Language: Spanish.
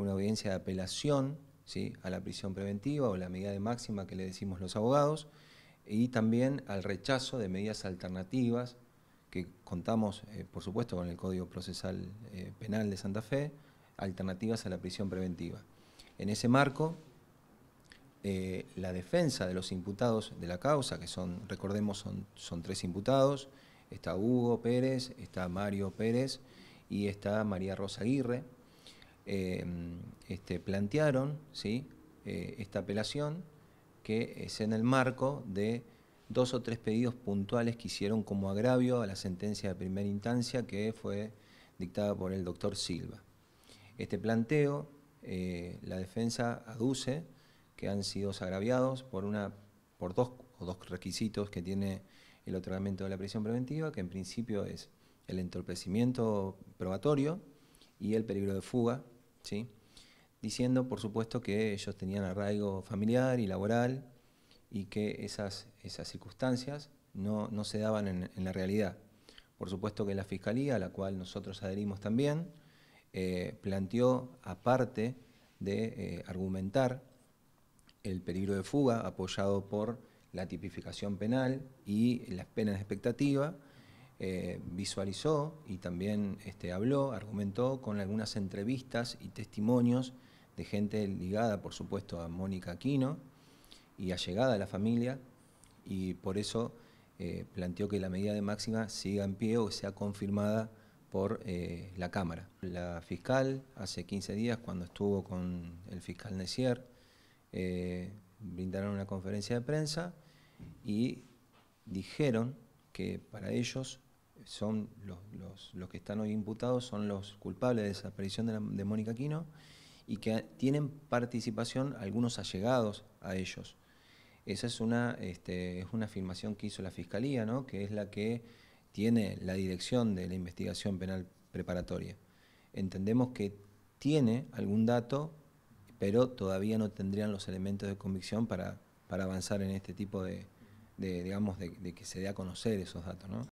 una audiencia de apelación a la prisión preventiva o la medida de máxima que le decimos los abogados y también al rechazo de medidas alternativas que contamos, eh, por supuesto, con el Código Procesal eh, Penal de Santa Fe, alternativas a la prisión preventiva. En ese marco, eh, la defensa de los imputados de la causa, que son, recordemos, son, son tres imputados, está Hugo Pérez, está Mario Pérez y está María Rosa Aguirre, Em, este, plantearon ¿sí? Eh, esta apelación que es en el marco de dos o tres pedidos puntuales que hicieron como agravio a la sentencia de primera instancia que fue dictada por el doctor Silva. Este planteo, eh, la defensa aduce que han sido agraviados por, una, por dos, o dos requisitos que tiene el otorgamiento de la prisión preventiva, que en principio es el entorpecimiento probatorio, y el peligro de fuga, ¿sí? diciendo, por supuesto, que ellos tenían arraigo familiar y laboral y que esas, esas circunstancias no, se daban en, la realidad. Por supuesto que la Fiscalía, a la cual nosotros adherimos también, eh, planteó, aparte de eh, argumentar el peligro de fuga, apoyado por la tipificación penal y las penas de expectativa, eh, visualizó y también este, habló, argumentó con algunas entrevistas y testimonios de gente ligada, por supuesto, a Mónica Aquino y allegada a la familia, y por eso eh, planteó que la medida de máxima siga en pie o sea confirmada por eh, la Cámara. La fiscal, hace 15 días, cuando estuvo con el fiscal Necier, brindaron una conferencia de prensa y dijeron que para ellos son los, que están hoy imputados son los culpables de desaparición de, de Mónica Aquino y que tienen participación algunos allegados a ellos. Esa es una, este, es una afirmación que hizo la Fiscalía, ¿no? que es la que tiene la dirección de la investigación penal preparatoria. Entendemos que tiene algún dato, pero todavía no tendrían los elementos de convicción para, avanzar en este tipo de, digamos, de que se dé a conocer esos datos. ¿no?